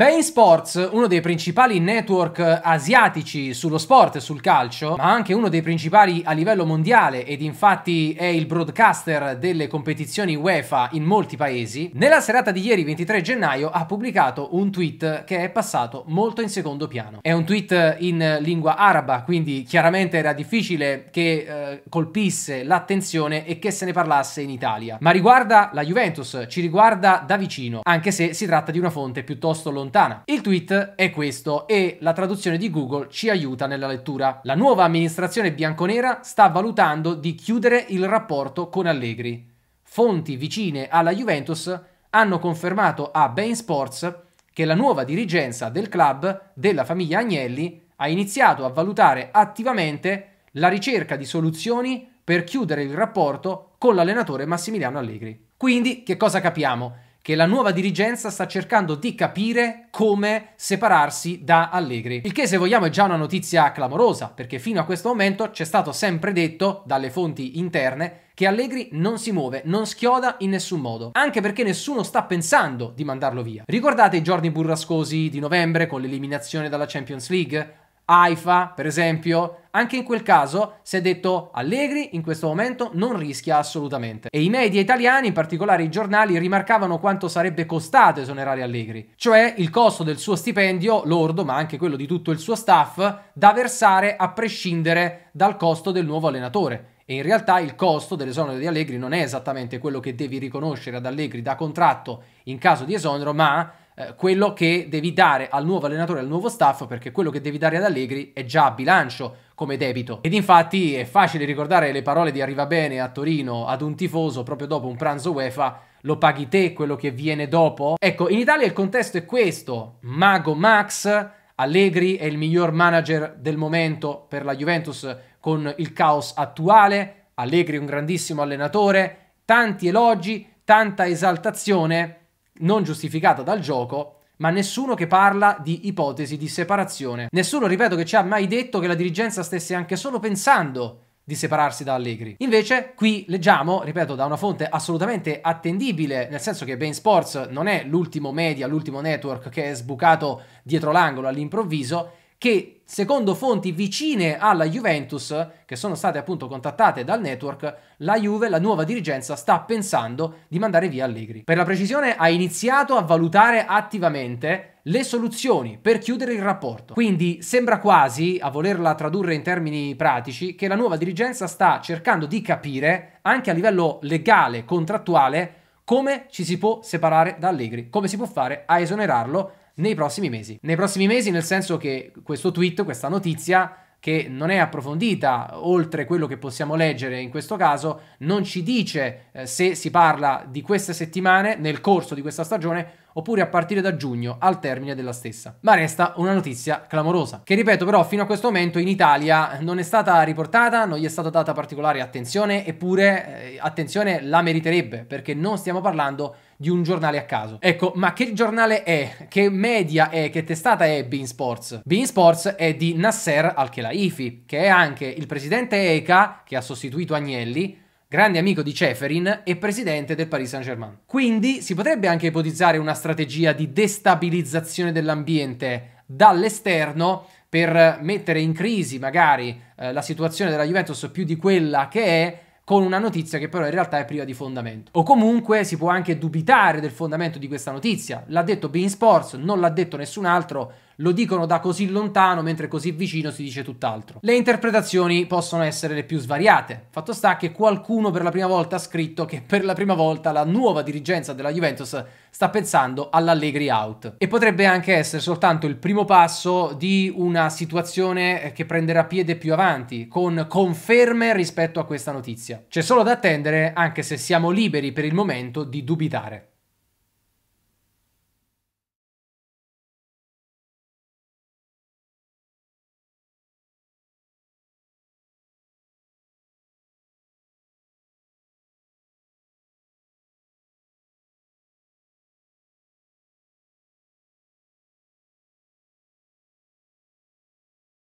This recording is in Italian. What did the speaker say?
Bein Sports, uno dei principali network asiatici sullo sport e sul calcio, ma anche uno dei principali a livello mondiale ed infatti è il broadcaster delle competizioni UEFA in molti paesi, nella serata di ieri 23 gennaio ha pubblicato un tweet che è passato molto in secondo piano. È un tweet in lingua araba, quindi chiaramente era difficile che eh, colpisse l'attenzione e che se ne parlasse in Italia, ma riguarda la Juventus, ci riguarda da vicino, anche se si tratta di una fonte piuttosto lontana Montana. Il tweet è questo e la traduzione di Google ci aiuta nella lettura. La nuova amministrazione bianconera sta valutando di chiudere il rapporto con Allegri. Fonti vicine alla Juventus hanno confermato a Bain Sports che la nuova dirigenza del club della famiglia Agnelli ha iniziato a valutare attivamente la ricerca di soluzioni per chiudere il rapporto con l'allenatore Massimiliano Allegri. Quindi che cosa capiamo? che la nuova dirigenza sta cercando di capire come separarsi da Allegri. Il che se vogliamo è già una notizia clamorosa, perché fino a questo momento c'è stato sempre detto dalle fonti interne che Allegri non si muove, non schioda in nessun modo, anche perché nessuno sta pensando di mandarlo via. Ricordate i giorni burrascosi di novembre con l'eliminazione dalla Champions League? AIFA, per esempio, anche in quel caso si è detto Allegri in questo momento non rischia assolutamente. E i media italiani, in particolare i giornali, rimarcavano quanto sarebbe costato esonerare Allegri, cioè il costo del suo stipendio lordo, ma anche quello di tutto il suo staff, da versare a prescindere dal costo del nuovo allenatore. E in realtà il costo dell'esonero di Allegri non è esattamente quello che devi riconoscere ad Allegri da contratto in caso di esonero, ma eh, quello che devi dare al nuovo allenatore, al nuovo staff, perché quello che devi dare ad Allegri è già a bilancio come debito. Ed infatti è facile ricordare le parole di Arriva Bene a Torino ad un tifoso proprio dopo un pranzo UEFA lo paghi te quello che viene dopo? Ecco, in Italia il contesto è questo. Mago Max, Allegri è il miglior manager del momento per la Juventus con il caos attuale, Allegri è un grandissimo allenatore, tanti elogi, tanta esaltazione, non giustificata dal gioco, ma nessuno che parla di ipotesi di separazione. Nessuno, ripeto, che ci ha mai detto che la dirigenza stesse anche solo pensando di separarsi da Allegri. Invece qui leggiamo, ripeto, da una fonte assolutamente attendibile, nel senso che Bain Sports non è l'ultimo media, l'ultimo network che è sbucato dietro l'angolo all'improvviso, che secondo fonti vicine alla Juventus, che sono state appunto contattate dal network, la Juve, la nuova dirigenza, sta pensando di mandare via Allegri. Per la precisione, ha iniziato a valutare attivamente le soluzioni per chiudere il rapporto. Quindi sembra quasi, a volerla tradurre in termini pratici, che la nuova dirigenza sta cercando di capire, anche a livello legale, contrattuale, come ci si può separare da Allegri, come si può fare a esonerarlo nei prossimi mesi. Nei prossimi mesi nel senso che questo tweet, questa notizia che non è approfondita oltre quello che possiamo leggere in questo caso, non ci dice eh, se si parla di queste settimane, nel corso di questa stagione, oppure a partire da giugno al termine della stessa. Ma resta una notizia clamorosa, che ripeto però fino a questo momento in Italia non è stata riportata, non gli è stata data particolare attenzione, eppure eh, attenzione la meriterebbe, perché non stiamo parlando di un giornale a caso. Ecco, ma che giornale è? Che media è? Che testata è Bean Sports? Bean Sports è di Nasser Al-Khelaifi, che è anche il presidente ECA, che ha sostituito Agnelli, grande amico di Ceferin e presidente del Paris Saint-Germain. Quindi si potrebbe anche ipotizzare una strategia di destabilizzazione dell'ambiente dall'esterno per mettere in crisi magari eh, la situazione della Juventus più di quella che è con una notizia che però in realtà è priva di fondamento. O comunque si può anche dubitare del fondamento di questa notizia. L'ha detto Bean Sports, non l'ha detto nessun altro, lo dicono da così lontano, mentre così vicino si dice tutt'altro. Le interpretazioni possono essere le più svariate. Fatto sta che qualcuno per la prima volta ha scritto che per la prima volta la nuova dirigenza della Juventus sta pensando all'Allegri out. E potrebbe anche essere soltanto il primo passo di una situazione che prenderà piede più avanti, con conferme rispetto a questa notizia. C'è solo da attendere, anche se siamo liberi per il momento di dubitare.